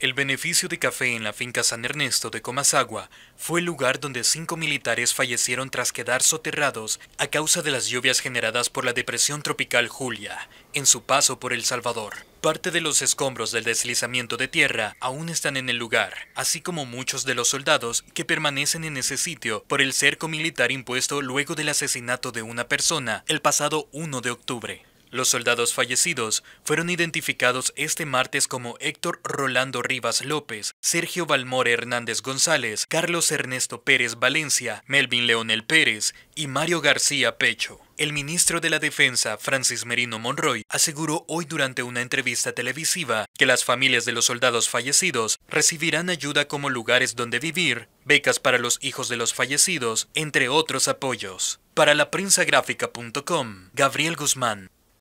El beneficio de café en la finca San Ernesto de Comasagua fue el lugar donde cinco militares fallecieron tras quedar soterrados a causa de las lluvias generadas por la depresión tropical Julia en su paso por El Salvador. Parte de los escombros del deslizamiento de tierra aún están en el lugar, así como muchos de los soldados que permanecen en ese sitio por el cerco militar impuesto luego del asesinato de una persona el pasado 1 de octubre. Los soldados fallecidos fueron identificados este martes como Héctor Rolando Rivas López, Sergio Valmore Hernández González, Carlos Ernesto Pérez Valencia, Melvin Leonel Pérez y Mario García Pecho. El ministro de la Defensa, Francis Merino Monroy, aseguró hoy durante una entrevista televisiva que las familias de los soldados fallecidos recibirán ayuda como lugares donde vivir, becas para los hijos de los fallecidos, entre otros apoyos. Para la prensa Gabriel Guzmán.